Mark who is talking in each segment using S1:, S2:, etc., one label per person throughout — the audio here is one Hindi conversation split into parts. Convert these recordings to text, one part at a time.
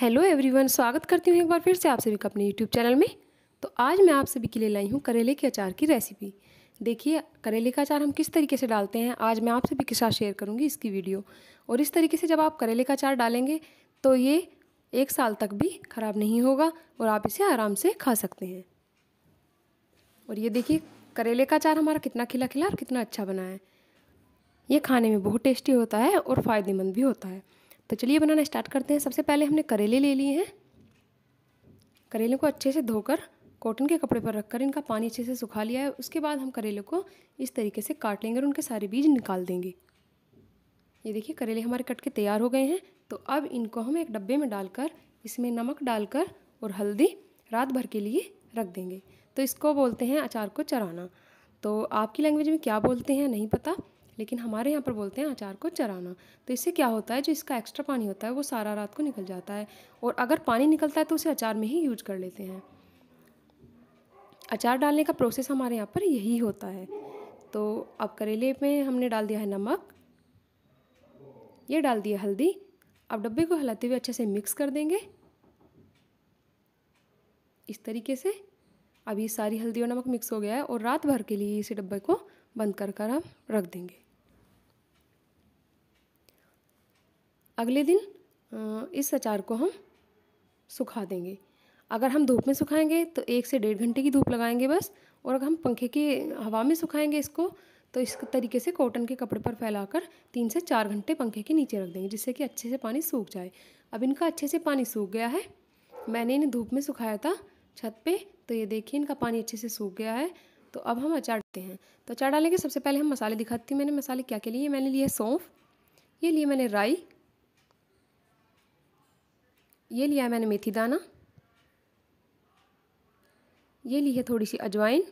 S1: हेलो एवरीवन स्वागत करती हूँ एक बार फिर से आप सभी का अपने यूट्यूब चैनल में तो आज मैं आप सभी के लिए लाई हूँ करेले के अचार की रेसिपी देखिए करेले का अचार हम किस तरीके से डालते हैं आज मैं आप सभी के साथ शेयर करूँगी इसकी वीडियो और इस तरीके से जब आप करेले का अचार डालेंगे तो ये एक साल तक भी ख़राब नहीं होगा और आप इसे आराम से खा सकते हैं और ये देखिए करेले का अचार हमारा कितना खिला खिला और कितना अच्छा बना है ये खाने में बहुत टेस्टी होता है और फ़ायदेमंद भी होता है तो चलिए बनाना स्टार्ट करते हैं सबसे पहले हमने करेले ले लिए हैं करेले को अच्छे से धोकर कॉटन के कपड़े पर रखकर इनका पानी अच्छे से सुखा लिया है उसके बाद हम करेले को इस तरीके से काट लेंगे और उनके सारे बीज निकाल देंगे ये देखिए करेले हमारे कट के तैयार हो गए हैं तो अब इनको हम एक डब्बे में डालकर इसमें नमक डालकर और हल्दी रात भर के लिए रख देंगे तो इसको बोलते हैं अचार को चराना तो आपकी लैंग्वेज में क्या बोलते हैं नहीं पता लेकिन हमारे यहाँ पर बोलते हैं अचार को चराना तो इससे क्या होता है जो इसका एक्स्ट्रा पानी होता है वो सारा रात को निकल जाता है और अगर पानी निकलता है तो उसे अचार में ही यूज कर लेते हैं अचार डालने का प्रोसेस हमारे यहाँ पर यही होता है तो अब करेले में हमने डाल दिया है नमक ये डाल दिया हल्दी अब डब्बे को हिलाते हुए अच्छे से मिक्स कर देंगे इस तरीके से अब ये सारी हल्दी और नमक मिक्स हो गया है और रात भर के लिए इसे डब्बे को बंद कर कर हम रख देंगे अगले दिन इस अचार को हम सुखा देंगे अगर हम धूप में सुखाएंगे तो एक से डेढ़ घंटे की धूप लगाएंगे बस और अगर हम पंखे की हवा में सुखाएंगे इसको तो इस तरीके से कॉटन के कपड़े पर फैलाकर तीन से चार घंटे पंखे के नीचे रख देंगे जिससे कि अच्छे से पानी सूख जाए अब इनका अच्छे से पानी सूख गया है मैंने इन्हें धूप में सुखाया था छत पे तो ये देखिए इनका पानी अच्छे से सूख गया है तो अब हम अचार डालते हैं तो अचार डालेंगे सबसे पहले हम मसाले दिखाती हूँ मैंने मसाले क्या क्या लिए मैंने लिए सौंफ ये लिए मैंने राई ये लिया मैंने मेथी दाना ये ली है थोड़ी सी अजवाइन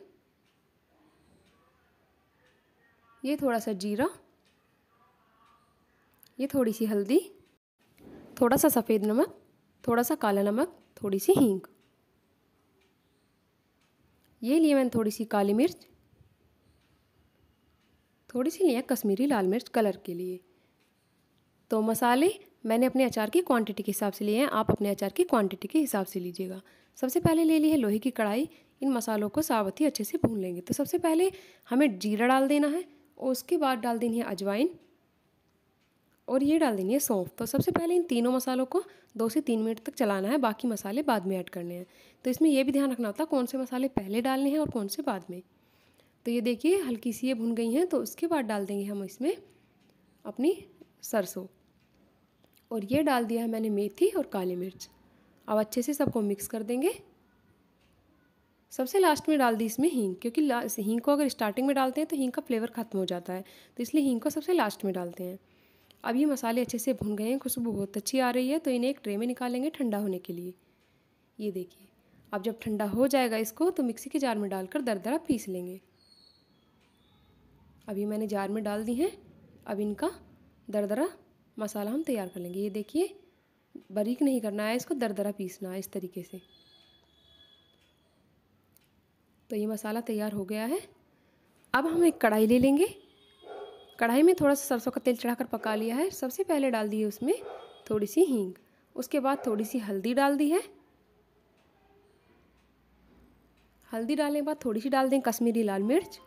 S1: ये थोड़ा सा जीरा ये थोड़ी सी हल्दी थोड़ा सा सफ़ेद नमक थोड़ा सा काला नमक थोड़ी सी हींग ये लिए मैंने थोड़ी सी काली मिर्च थोड़ी सी लिया कश्मीरी लाल मिर्च कलर के लिए तो मसाले मैंने अपने अचार की क्वांटिटी के हिसाब से लिए हैं आप अपने अचार की क्वांटिटी के हिसाब से लीजिएगा सबसे पहले ले ली है लोहे की कढ़ाई इन मसालों को सावत ही अच्छे से भून लेंगे तो सबसे पहले हमें जीरा डाल देना है और उसके बाद डाल देनी है अजवाइन और ये डाल देनी है सौंफ तो सबसे पहले इन तीनों मसालों को दो से तीन मिनट तक चलाना है बाकी मसाले बाद में ऐड करने हैं तो इसमें यह भी ध्यान रखना होता है कौन से मसाले पहले डालने हैं और कौन से बाद में तो ये देखिए हल्की सी ये भुन गई हैं तो उसके बाद डाल देंगे हम इसमें अपनी सरसों और ये डाल दिया है मैंने मेथी और काली मिर्च अब अच्छे से सबको मिक्स कर देंगे सबसे लास्ट में डाल दी इसमें हींग क्योंकि हींग को अगर स्टार्टिंग में डालते हैं तो हींग का फ्लेवर ख़त्म हो जाता है तो इसलिए हींग को सबसे लास्ट में डालते हैं अब ये मसाले अच्छे से भुन गए हैं खुशबू बहुत अच्छी आ रही है तो इन्हें एक ट्रे में निकालेंगे ठंडा होने के लिए ये देखिए अब जब ठंडा हो जाएगा इसको तो मिक्सी के जार में डालकर दरदरा पीस लेंगे अभी मैंने जार में डाल दी हैं अब इनका दरदरा मसाला हम तैयार कर लेंगे ये देखिए बारीक नहीं करना है इसको दरदरा पीसना है इस तरीके से तो ये मसाला तैयार हो गया है अब हम एक कढ़ाई ले लेंगे कढ़ाई में थोड़ा सा सरसों का तेल चढ़ाकर पका लिया है सबसे पहले डाल दी है उसमें थोड़ी सी हींग उसके बाद थोड़ी सी हल्दी डाल दी है हल्दी डालने के बाद थोड़ी सी डाल दें कश्मीरी लाल मिर्च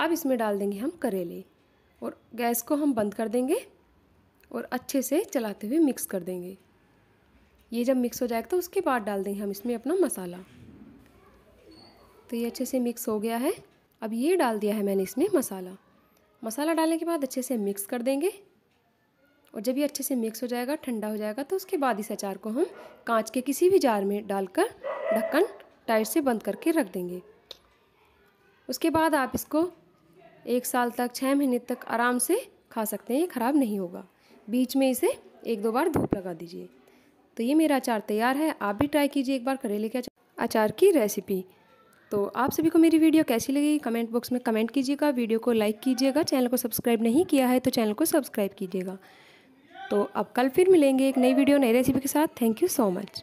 S1: अब इसमें डाल देंगे हम करेले और गैस को हम बंद कर देंगे और अच्छे से चलाते हुए मिक्स कर देंगे ये जब मिक्स हो जाएगा तो उसके बाद डाल देंगे हम इसमें अपना मसाला तो ये अच्छे से मिक्स हो गया है अब ये डाल दिया है मैंने इसमें मसाला मसाला डालने के बाद अच्छे से मिक्स कर देंगे और जब ये अच्छे से मिक्स हो जाएगा ठंडा हो जाएगा तो उसके बाद इस अचार को हम कांच के किसी भी जार में डालकर ढक्कन टाइट से बंद करके रख देंगे उसके बाद आप इसको एक साल तक छः महीने तक आराम से खा सकते हैं ये ख़राब नहीं होगा बीच में इसे एक दो बार धूप लगा दीजिए तो ये मेरा अचार तैयार है आप भी ट्राई कीजिए एक बार करेले के अचार की रेसिपी तो आप सभी को मेरी वीडियो कैसी लगी कमेंट बॉक्स में कमेंट कीजिएगा वीडियो को लाइक कीजिएगा चैनल को सब्सक्राइब नहीं किया है तो चैनल को सब्सक्राइब कीजिएगा तो अब कल फिर मिलेंगे एक नई वीडियो नई रेसिपी के साथ थैंक यू सो मच